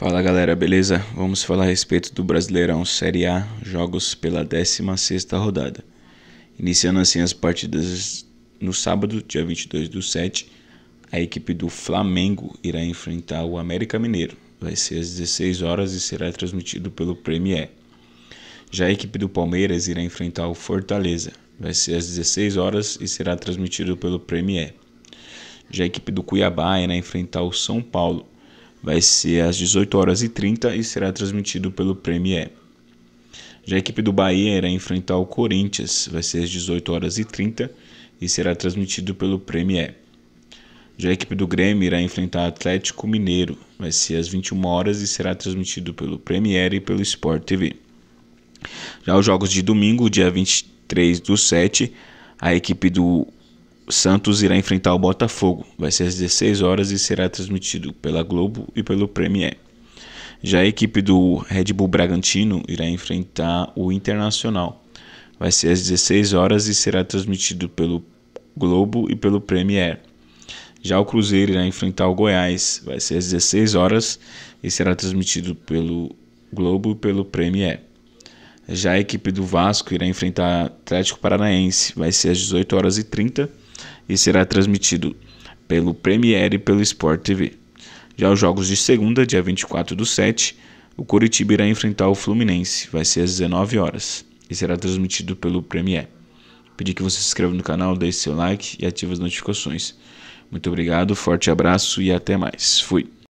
Fala galera, beleza? Vamos falar a respeito do Brasileirão Série A, jogos pela 16ª rodada. Iniciando assim as partidas no sábado, dia 22 do 7, a equipe do Flamengo irá enfrentar o América Mineiro. Vai ser às 16 horas e será transmitido pelo Premier. Já a equipe do Palmeiras irá enfrentar o Fortaleza. Vai ser às 16 horas e será transmitido pelo Premier. Já a equipe do Cuiabá irá enfrentar o São Paulo vai ser às 18 horas e 30 e será transmitido pelo Premier. Já a equipe do Bahia irá enfrentar o Corinthians, vai ser às 18 horas e 30 e será transmitido pelo Premier. Já a equipe do Grêmio irá enfrentar o Atlético Mineiro, vai ser às 21 horas e será transmitido pelo Premier e pelo Sport TV. Já os jogos de domingo, dia 23 do 7, a equipe do o Santos irá enfrentar o Botafogo. Vai ser às 16 horas e será transmitido pela Globo e pelo Premier. Já a equipe do Red Bull Bragantino irá enfrentar o Internacional. Vai ser às 16 horas e será transmitido pelo Globo e pelo Premier. Já o Cruzeiro irá enfrentar o Goiás. Vai ser às 16 horas e será transmitido pelo Globo e pelo Premier. Já a equipe do Vasco irá enfrentar o Atlético Paranaense. Vai ser às 18 horas e 30 e será transmitido pelo Premiere e pelo Sport TV. Já os jogos de segunda, dia 24 do 7, o Curitiba irá enfrentar o Fluminense, vai ser às 19 horas e será transmitido pelo Premiere. Pedir que você se inscreva no canal, deixe seu like e ative as notificações. Muito obrigado, forte abraço e até mais. Fui.